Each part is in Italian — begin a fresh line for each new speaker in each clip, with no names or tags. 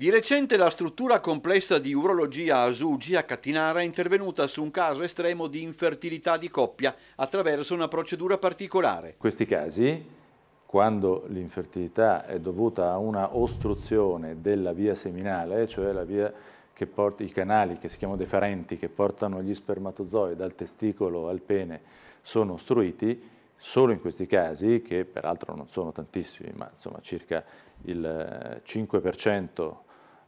Di recente la struttura complessa di urologia Asugi a Catinara è intervenuta su un caso estremo di infertilità di coppia attraverso una procedura particolare.
Questi casi, quando l'infertilità è dovuta a una ostruzione della via seminale, cioè la via che porta i canali che si chiamano deferenti, che portano gli spermatozoi dal testicolo al pene, sono ostruiti, solo in questi casi, che peraltro non sono tantissimi, ma insomma circa il 5%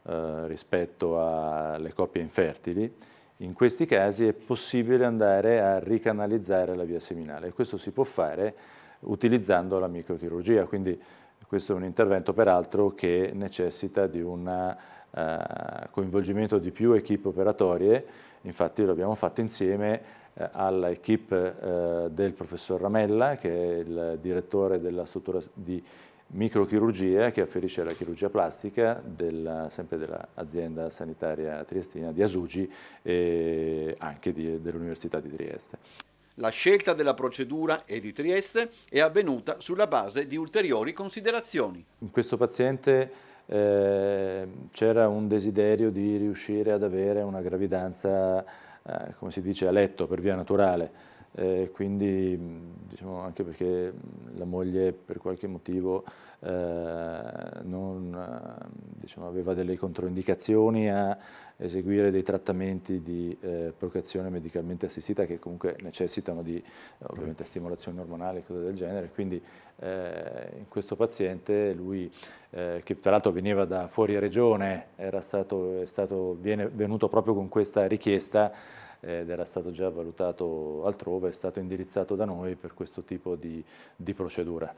eh, rispetto alle coppie infertili, in questi casi è possibile andare a ricanalizzare la via seminale e questo si può fare utilizzando la microchirurgia, quindi questo è un intervento peraltro che necessita di un eh, coinvolgimento di più equip operatorie, infatti lo abbiamo fatto insieme eh, alla equip eh, del professor Ramella che è il direttore della struttura di microchirurgia che afferisce alla chirurgia plastica della, sempre dell'azienda sanitaria triestina di Asugi e anche dell'Università di Trieste. La
scelta della procedura e di Trieste è avvenuta sulla base di ulteriori considerazioni.
In questo paziente eh, c'era un desiderio di riuscire ad avere una gravidanza, eh, come si dice, a letto per via naturale, eh, quindi diciamo, anche perché la moglie per qualche motivo eh, non ehm, diciamo, aveva delle controindicazioni a eseguire dei trattamenti di eh, procreazione medicalmente assistita che comunque necessitano di eh, ovviamente stimolazione ormonale e cose del genere, quindi eh, in questo paziente lui eh, che tra l'altro veniva da fuori regione, era stato, è stato, viene, venuto proprio con questa richiesta ed era stato già valutato altrove, è stato indirizzato da noi per questo tipo di, di procedura.